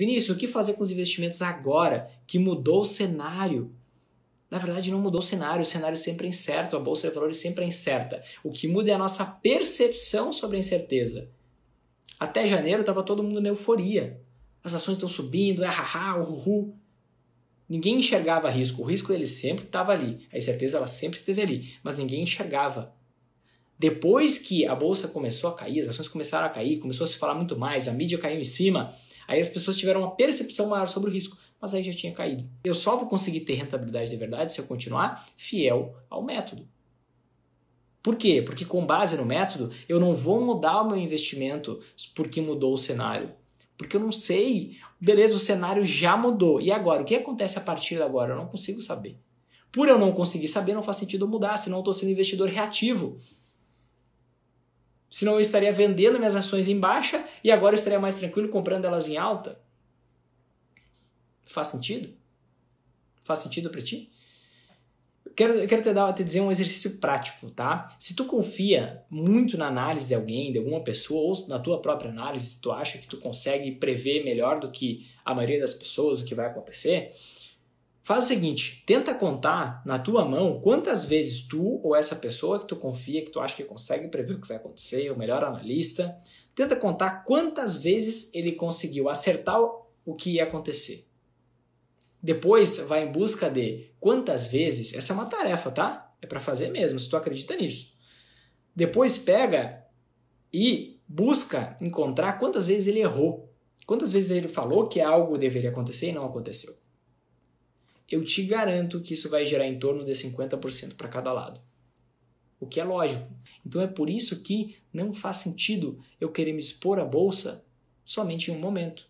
Vinícius, o que fazer com os investimentos agora que mudou o cenário? Na verdade, não mudou o cenário, o cenário sempre é incerto, a bolsa de valores sempre é incerta. O que muda é a nossa percepção sobre a incerteza. Até janeiro estava todo mundo na euforia. As ações estão subindo, é haha, uhu. Ninguém enxergava risco, o risco ele sempre estava ali, a incerteza ela sempre esteve ali, mas ninguém enxergava. Depois que a bolsa começou a cair, as ações começaram a cair, começou a se falar muito mais, a mídia caiu em cima, aí as pessoas tiveram uma percepção maior sobre o risco, mas aí já tinha caído. Eu só vou conseguir ter rentabilidade de verdade se eu continuar fiel ao método. Por quê? Porque com base no método, eu não vou mudar o meu investimento porque mudou o cenário. Porque eu não sei, beleza, o cenário já mudou. E agora? O que acontece a partir de agora? Eu não consigo saber. Por eu não conseguir saber, não faz sentido eu mudar, senão eu estou sendo investidor reativo. Senão eu estaria vendendo minhas ações em baixa e agora eu estaria mais tranquilo comprando elas em alta. Faz sentido? Faz sentido para ti? Eu quero, eu quero te, dar, te dizer um exercício prático, tá? Se tu confia muito na análise de alguém, de alguma pessoa, ou na tua própria análise, tu acha que tu consegue prever melhor do que a maioria das pessoas o que vai acontecer, Faz o seguinte, tenta contar na tua mão quantas vezes tu ou essa pessoa que tu confia, que tu acha que consegue prever o que vai acontecer, o melhor analista, tenta contar quantas vezes ele conseguiu acertar o que ia acontecer. Depois, vai em busca de quantas vezes, essa é uma tarefa, tá? É para fazer mesmo, se tu acredita nisso. Depois pega e busca encontrar quantas vezes ele errou. Quantas vezes ele falou que algo deveria acontecer e não aconteceu eu te garanto que isso vai gerar em torno de 50% para cada lado. O que é lógico. Então é por isso que não faz sentido eu querer me expor à bolsa somente em um momento.